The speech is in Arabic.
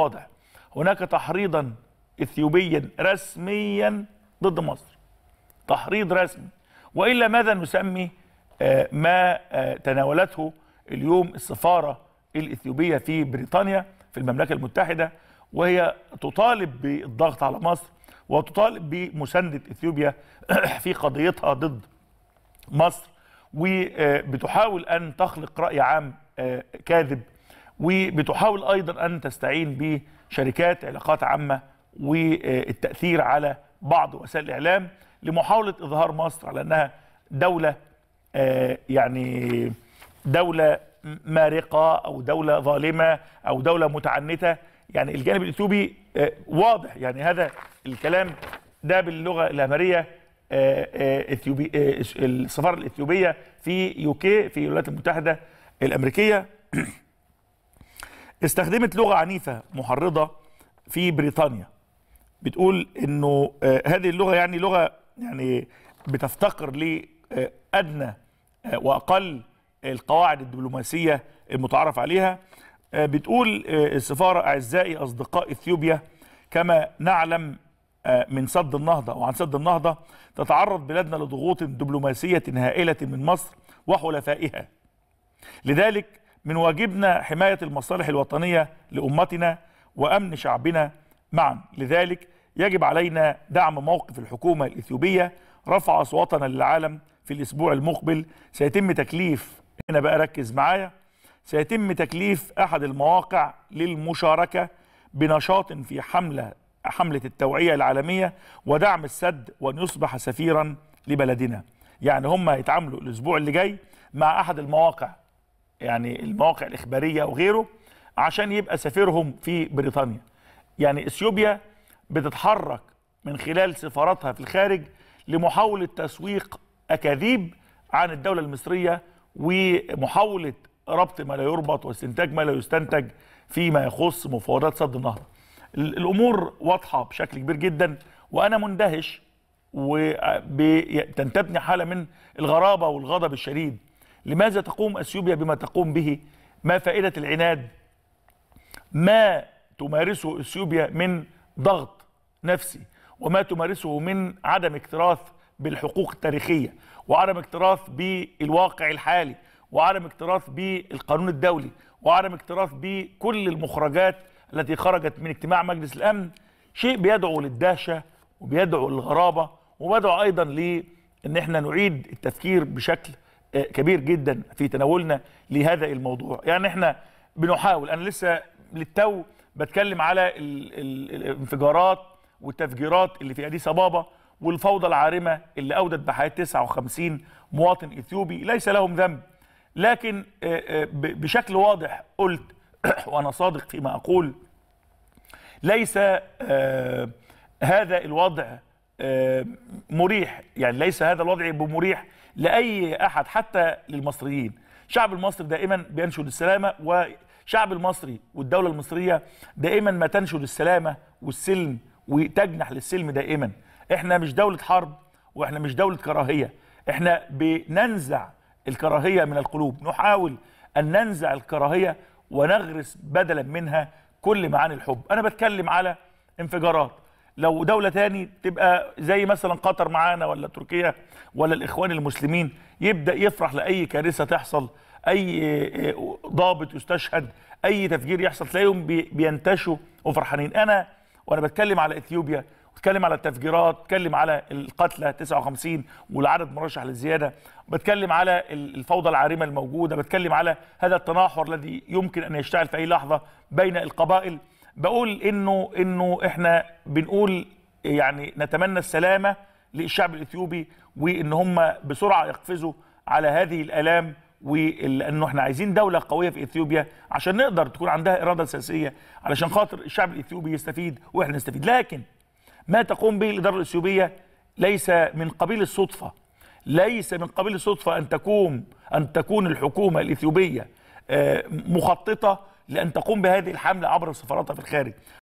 واضح هناك تحريضا اثيوبيا رسميا ضد مصر تحريض رسمي والا ماذا نسمي آه، ما آه، تناولته اليوم السفاره الاثيوبيه في بريطانيا في المملكه المتحده وهي تطالب بالضغط على مصر وتطالب بمسانده اثيوبيا في قضيتها ضد مصر وبتحاول ان تخلق راي عام آه، كاذب وبتحاول ايضا ان تستعين بشركات علاقات عامه والتاثير على بعض وسائل الاعلام لمحاوله اظهار مصر على انها دوله آه، يعني دوله مارقه او دوله ظالمه او دوله متعنته يعني الجانب الاثيوبي آه، واضح يعني هذا الكلام ده باللغه الامريه آه، اثيوبي السفاره الاثيوبيه في يوكي في الولايات المتحده الامريكيه استخدمت لغه عنيفه محرضه في بريطانيا بتقول انه آه، هذه اللغه يعني لغه يعني بتفتقر لادنى آه، آه، واقل القواعد الدبلوماسيه المتعارف عليها بتقول السفاره اعزائي اصدقاء اثيوبيا كما نعلم من سد النهضه وعن سد النهضه تتعرض بلادنا لضغوط دبلوماسيه هائله من مصر وحلفائها لذلك من واجبنا حماية المصالح الوطنية لأمتنا وأمن شعبنا معا لذلك يجب علينا دعم موقف الحكومة الإثيوبية رفع أصواتنا للعالم في الأسبوع المقبل سيتم تكليف هنا بقى ركز معايا سيتم تكليف أحد المواقع للمشاركة بنشاط في حملة حملة التوعية العالمية ودعم السد وأن يصبح سفيرا لبلدنا يعني هم هيتعاملوا الأسبوع اللي جاي مع أحد المواقع يعني المواقع الاخباريه وغيره عشان يبقى سفيرهم في بريطانيا يعني اثيوبيا بتتحرك من خلال سفاراتها في الخارج لمحاوله تسويق اكاذيب عن الدوله المصريه ومحاوله ربط ما لا يربط واستنتاج ما لا يستنتج فيما يخص مفاوضات سد النهضه. الامور واضحه بشكل كبير جدا وانا مندهش وتنتبني حاله من الغرابه والغضب الشديد لماذا تقوم اثيوبيا بما تقوم به ما فائده العناد ما تمارسه اثيوبيا من ضغط نفسي وما تمارسه من عدم اكتراث بالحقوق التاريخيه وعدم اكتراث بالواقع الحالي وعدم اكتراث بالقانون الدولي وعدم اكتراث بكل المخرجات التي خرجت من اجتماع مجلس الامن شيء بيدعو للدهشه وبيدعو للغرابه وبيدعو ايضا لان احنا نعيد التفكير بشكل كبير جدا في تناولنا لهذا الموضوع يعني احنا بنحاول انا لسه للتو بتكلم على الانفجارات والتفجيرات اللي في اديس ابابا والفوضى العارمه اللي اودت بحياه 59 مواطن اثيوبي ليس لهم ذنب لكن آه، آه، بشكل واضح قلت وانا صادق فيما اقول ليس آه، هذا الوضع آه، مريح يعني ليس هذا الوضع بمريح لاي احد حتى للمصريين شعب المصري دائما بينشد السلامه والشعب المصري والدوله المصريه دائما ما تنشد السلامه والسلم وتجنح للسلم دائما احنا مش دوله حرب واحنا مش دوله كراهيه احنا بننزع الكراهيه من القلوب نحاول ان ننزع الكراهيه ونغرس بدلا منها كل معاني الحب انا بتكلم على انفجارات لو دولة تاني تبقى زي مثلا قطر معانا ولا تركيا ولا الإخوان المسلمين يبدأ يفرح لأي كارثة تحصل أي آه، آه، ضابط يستشهد أي تفجير يحصل تلاقيهم بينتشوا وفرحانين أنا وأنا بتكلم على إثيوبيا بتكلم على التفجيرات بتكلم على القتلى 59 والعدد مرشح للزياده بتكلم على الفوضى العارمه الموجوده بتكلم على هذا التناحر الذي يمكن ان يشتعل في اي لحظه بين القبائل بقول انه انه احنا بنقول يعني نتمنى السلامه للشعب الاثيوبي وان هم بسرعه يقفزوا على هذه الالام وانه احنا عايزين دوله قويه في اثيوبيا عشان نقدر تكون عندها اراده سياسيه علشان خاطر الشعب الاثيوبي يستفيد واحنا نستفيد لكن ما تقوم به الاداره الاثيوبيه ليس من قبيل الصدفه ليس من قبيل الصدفه ان تكون ان تكون الحكومه الاثيوبيه آه، مخططه لأن تقوم بهذه الحملة عبر سفاراتها في الخارج